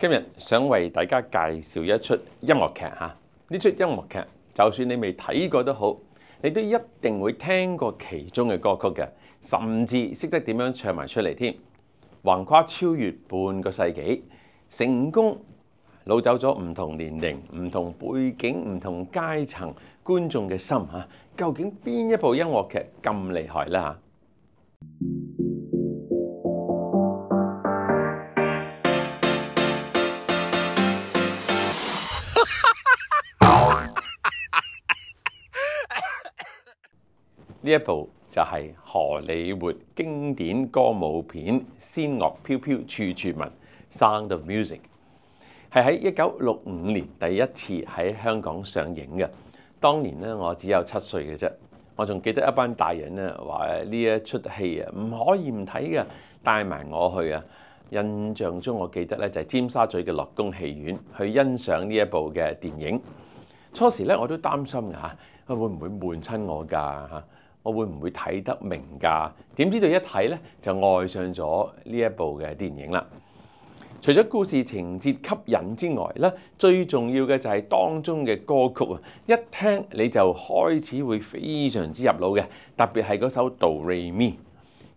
今日想为大家介绍一出音乐剧吓，呢出音乐剧就算你未睇过都好，你都一定会听过其中嘅歌曲嘅，甚至识得点样唱埋出嚟添。横跨超越半个世纪，成功老走咗唔同年龄、唔同背景、唔同阶层观众嘅心吓，究竟边一部音乐剧咁厉害啦？呢一部就係荷里活經典歌舞片《仙樂飄飄處處聞》，Sound of Music，係喺一九六五年第一次喺香港上映嘅。當年咧，我只有七歲嘅啫，我仲記得一班大人咧話呢一出戲啊唔可以唔睇嘅，帶埋我去啊。印象中，我記得咧就係尖沙咀嘅樂工戲院去欣賞呢一部嘅電影。初時咧，我都擔心嚇會唔會悶親我㗎嚇。我会唔会睇得明噶？点知道一睇咧就爱上咗呢一部嘅电影啦！除咗故事情节吸引之外咧，最重要嘅就系当中嘅歌曲啊！一听你就开始会非常之入脑嘅，特别系嗰首《Doremi》，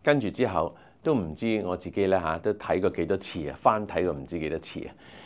跟住之后都唔知我自己咧吓都睇过几多次啊，翻睇过唔知几多次啊！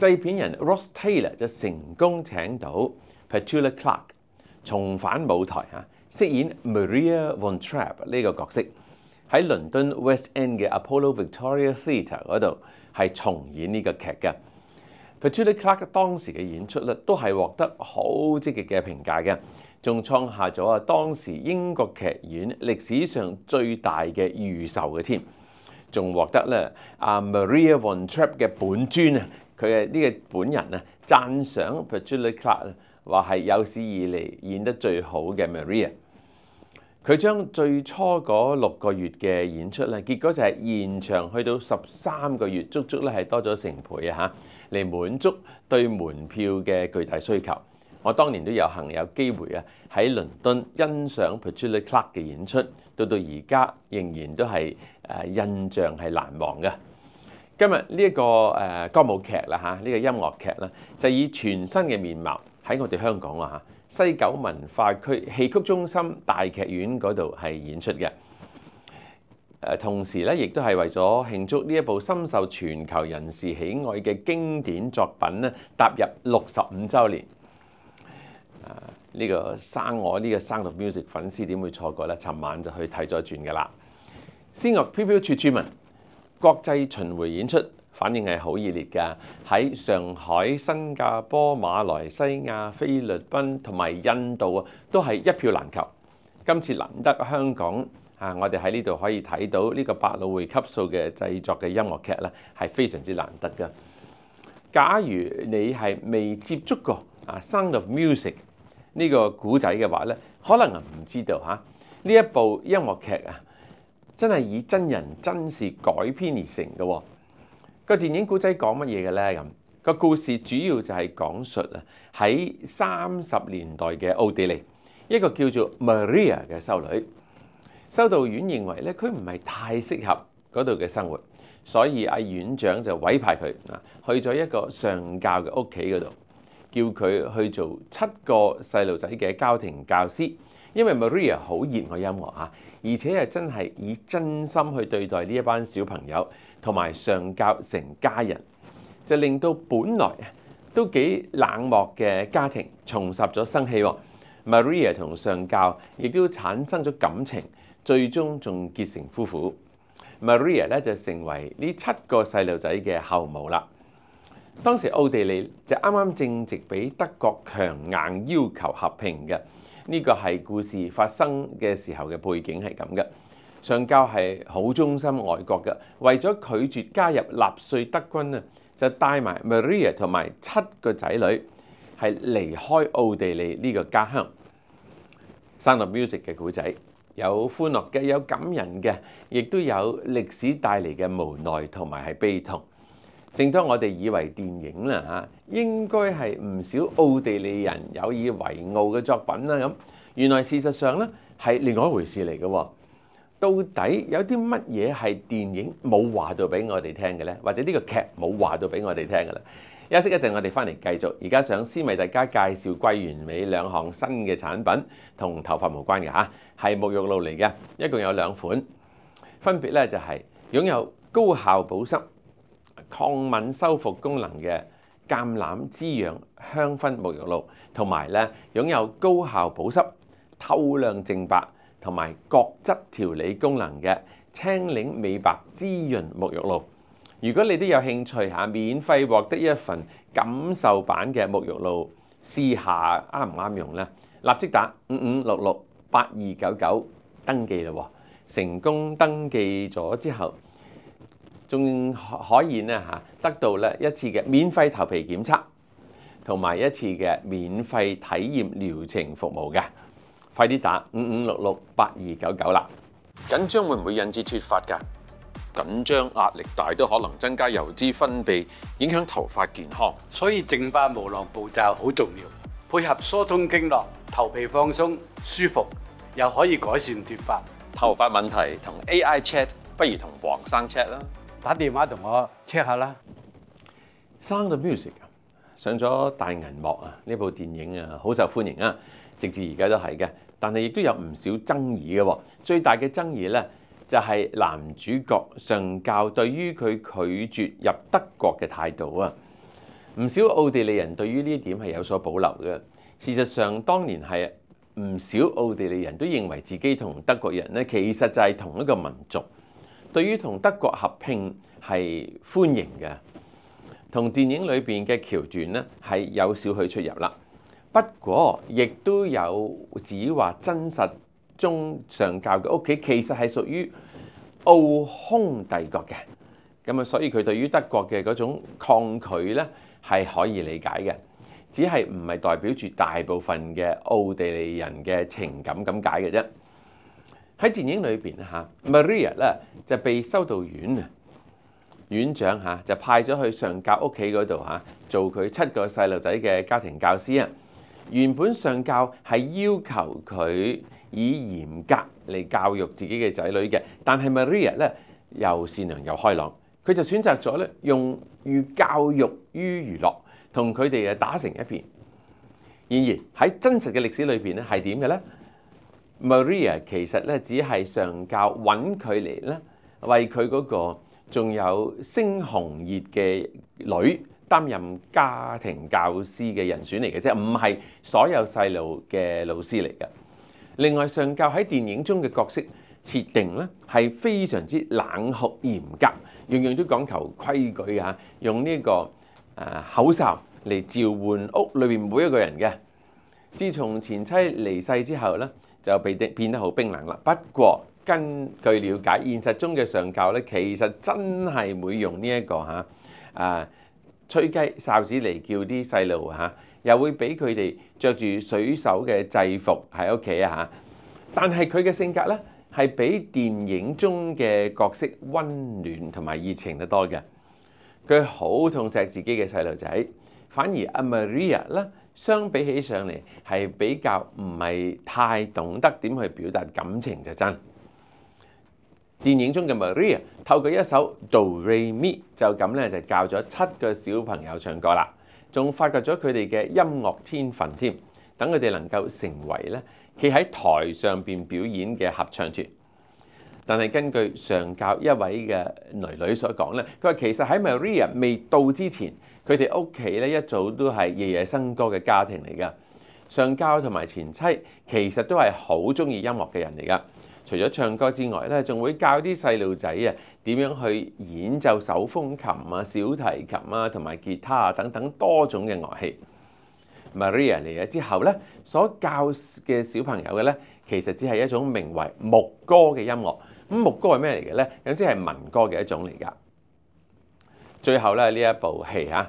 製片人 Ross Taylor 就成功請到 p a t u l a Clark 重返舞台嚇，飾演 Maria Von Trapp 呢個角色，喺倫敦 West End 嘅 Apollo Victoria Theatre 嗰度係重演呢個劇嘅。p a t u l a Clark 當時嘅演出咧都係獲得好積極嘅評價嘅，仲創下咗啊當時英國劇院歷史上最大嘅預售嘅添，仲獲得咧啊 Maria Von Trapp 嘅本尊啊！佢嘅呢個本人啊讚賞 p a t r i c i c l r k 話係有史以嚟演得最好嘅 Maria。佢將最初嗰六個月嘅演出咧，結果就係延長去到十三個月，足足咧係多咗成倍啊嚇，嚟滿足對門票嘅巨大需求。我當年都有幸有機會啊喺倫敦欣賞 p a t r i c i c l a r k 嘅演出，到到而家仍然都係誒印象係難忘嘅。今日呢一個誒歌舞劇啦嚇，呢個音樂劇啦，就以全新嘅面貌喺我哋香港啊嚇西九文化區戲曲中心大劇院嗰度係演出嘅。誒同時咧，亦都係為咗慶祝呢一部深受全球人士喜愛嘅經典作品咧，踏入六十五週年。啊！呢個生我呢個生樂 music 粉絲點會錯過咧？尋晚就去睇咗轉噶啦。仙樂飄飄處處聞。國際巡迴演出反應係好熱烈噶，喺上海、新加坡、馬來西亞、菲律賓同埋印度啊，都係一票難求。今次難得香港啊，我哋喺呢度可以睇到呢個百老匯級數嘅製作嘅音樂劇呢係非常之難得噶。假如你係未接觸過啊《Sound of Music》呢個古仔嘅話咧，可能唔知道嚇呢一部音樂劇啊。真係以真人真事改編而成嘅，個電影故仔講乜嘢嘅呢？咁個故事主要就係講述啊喺三十年代嘅奧地利，一個叫做 Maria 嘅修女，修道院認為咧佢唔係太適合嗰度嘅生活，所以阿院長就委派佢啊去咗一個上教嘅屋企嗰度，叫佢去做七個細路仔嘅家庭教師。因為 Maria 好熱愛音樂啊，而且係真係以真心去對待呢一班小朋友，同埋上教成家人，就令到本來都幾冷漠嘅家庭重拾咗生氣。Maria 同上教亦都產生咗感情，最終仲結成夫婦。Maria 咧就成為呢七個細路仔嘅後母啦。當時奧地利就啱啱正直俾德國強硬要求合平嘅。呢個係故事發生嘅時候嘅背景係咁嘅，上交係好忠心愛國嘅，為咗拒絕加入納粹德軍啊，就帶埋 Maria 同埋七個仔女係離開奧地利呢個家鄉。《生林 music》嘅古仔有歡樂嘅，有感人嘅，亦都有歷史帶嚟嘅無奈同埋係悲痛。正當我哋以為電影啦嚇，應該係唔少奧地利人有以為傲嘅作品啦咁，原來事實上咧係另外一回事嚟嘅喎。到底有啲乜嘢係電影冇話到俾我哋聽嘅咧，或者呢個劇冇話到俾我哋聽嘅咧？休息一陣，我哋翻嚟繼續。而家想先為大家介紹桂元美兩項新嘅產品，同頭髮無關嘅嚇，係沐浴露嚟嘅，一共有兩款，分別咧就係擁有高效保濕。抗敏修復功能嘅橄欖滋養香薰沐浴露，同埋咧擁有高效保濕、透亮淨白同埋角質調理功能嘅青檸美白滋潤沐浴露。如果你都有興趣嚇，免費獲得一份感受版嘅沐浴露試下啱唔啱用呢？立即打五五六六八二九九登記嘞喎，成功登記咗之後。仲可以咧嚇得到咧一次嘅免費頭皮檢測，同埋一次嘅免費體驗療程服務嘅，快啲打五五六六八二九九啦！緊張會唔會引致脫髮㗎？緊張壓力大都可能增加油脂分泌，影響頭髮健康。所以淨化毛囊步驟好重要，配合疏通經絡、頭皮放鬆舒服，又可以改善脫髮。頭髮問題同 AI chat 不如同黃生 c h e c k 啦。打電話同我 check 下啦。《Sound of Music》上咗大銀幕啊，呢部電影啊好受歡迎啊，直至而家都係嘅。但係亦都有唔少爭議嘅。最大嘅爭議咧，就係男主角上教對於佢拒絕入德國嘅態度啊。唔少奧地利人對於呢一點係有所保留嘅。事實上，當年係唔少奧地利人都認為自己同德國人咧，其實就係同一個民族。對於同德國合併係歡迎嘅，同電影裏面嘅橋段咧係有少許出入啦。不過亦都有指話真實中上教嘅屋企其實係屬於奧匈帝國嘅，咁啊，所以佢對於德國嘅嗰種抗拒咧係可以理解嘅，只係唔係代表住大部分嘅奧地利人嘅情感咁解嘅啫。喺電影裏邊嚇，Maria 咧就被修道院院長嚇就派咗去上教屋企嗰度嚇做佢七個細路仔嘅家庭教師啊。原本上教係要求佢以嚴格嚟教育自己嘅仔女嘅，但係 Maria 咧又善良又開朗，佢就選擇咗咧用寓教育於娛樂，同佢哋啊打成一片。然而喺真實嘅歷史裏邊咧係點嘅咧？Maria 其實咧，只係上教揾佢嚟咧，為佢嗰個仲有星紅熱嘅女擔任家庭教師嘅人選嚟嘅啫，唔係所有細路嘅老師嚟嘅。另外，上教喺電影中嘅角色設定咧，係非常之冷酷嚴格，樣樣都講求規矩啊，用呢個誒口哨嚟召喚屋裏邊每一個人嘅。自從前妻離世之後咧。就被變得好冰冷啦。不過根據了解，現實中嘅上教咧，其實真係會用呢一個嚇啊吹雞哨子嚟叫啲細路嚇，又會俾佢哋着住水手嘅制服喺屋企啊嚇。但係佢嘅性格咧，係比電影中嘅角色温暖同埋熱情得多嘅。佢好痛錫自己嘅細路仔，反而阿 Maria 咧。相比起上嚟，係比較唔係太懂得點去表達感情就真。電影中嘅 Maria 透過一首 Do Re Mi 就咁咧，就教咗七個小朋友唱歌啦，仲發掘咗佢哋嘅音樂天分添。等佢哋能夠成為咧，企喺台上邊表演嘅合唱團。但係根據上教一位嘅女女所講咧，佢話其實喺 Maria 未到之前。佢哋屋企咧一早都係夜夜笙歌嘅家庭嚟噶，上交同埋前妻其實都係好中意音樂嘅人嚟噶。除咗唱歌之外咧，仲會教啲細路仔啊點樣去演奏手風琴啊、小提琴啊、同埋吉他啊等等多種嘅樂器。Maria 嚟咗之後咧，所教嘅小朋友嘅咧，其實只係一種名為牧歌嘅音樂。咁牧歌係咩嚟嘅咧？有即係民歌嘅一種嚟噶。最後咧呢一部戲啊！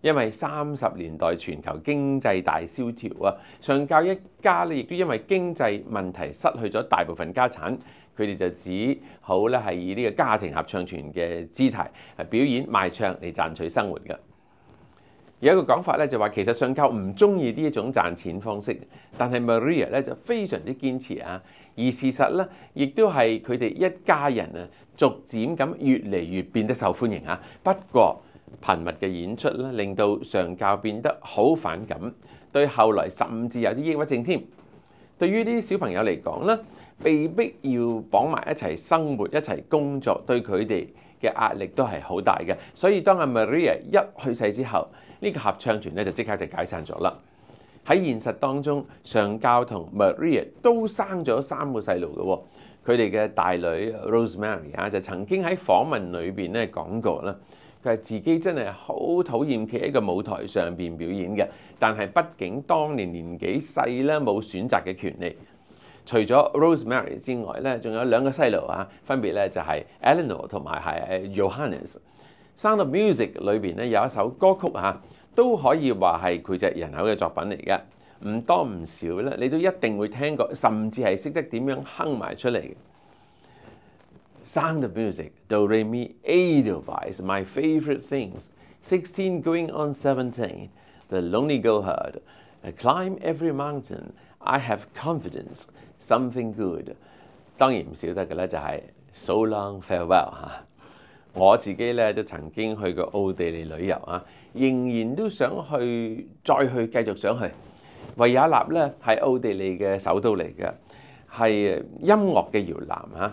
因為三十年代全球經濟大蕭條啊，上教一家咧亦都因為經濟問題失去咗大部分家產，佢哋就只好咧係以呢個家庭合唱團嘅姿態，表演賣唱嚟賺取生活嘅。有一個講法咧就話，其實上教唔中意呢一種賺錢方式，但係 Maria 咧就非常之堅持啊。而事實咧，亦都係佢哋一家人啊，逐漸咁越嚟越變得受歡迎啊。不過，頻密嘅演出咧，令到上教變得好反感，對後來甚至有啲抑鬱症添。對於啲小朋友嚟講咧，被逼要綁埋一齊生活、一齊工作，對佢哋嘅壓力都係好大嘅。所以當阿 Maria 一去世之後，呢個合唱團咧就即刻就解散咗啦。喺現實當中，上教同 Maria 都生咗三個細路嘅喎，佢哋嘅大女 Rosemary 啊，就曾經喺訪問裏邊咧講過啦。佢係自己真係好討厭企喺個舞台上邊表演嘅，但係畢竟當年年紀細咧，冇選擇嘅權利。除咗 Rosemary 之外咧，仲有兩個細路啊，分別咧就係 Eleanor 同埋係 Johannes。《Sound of Music》裏邊咧有一首歌曲啊，都可以話係佢隻人口嘅作品嚟嘅，唔多唔少咧，你都一定會聽過，甚至係識得點樣哼埋出嚟。Sound of Music, Do Re Mi Edelweiss, my favorite things. 16 going on 17, The Lonely Girl Heard, I Climb Every Mountain, I Have Confidence, Something Good, Good。當然唔少得嘅咧，就係 So Long Farewell 嚇。我自己咧都曾經去過奧地利旅遊啊，仍然都想去，再去繼續想去。維也納咧係奧地利嘅首都嚟嘅，係音樂嘅搖籃嚇。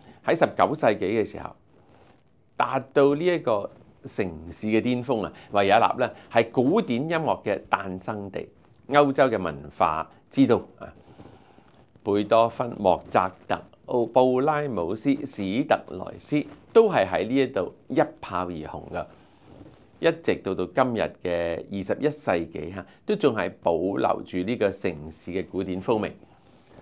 喺十九世紀嘅時候，達到呢一個城市嘅巔峰啊！維也納咧係古典音樂嘅誕生地，歐洲嘅文化之都啊！貝多芬、莫扎特、奧布拉姆斯、史特萊斯都係喺呢一度一炮而紅噶，一直到到今日嘅二十一世紀嚇，都仲係保留住呢個城市嘅古典風味。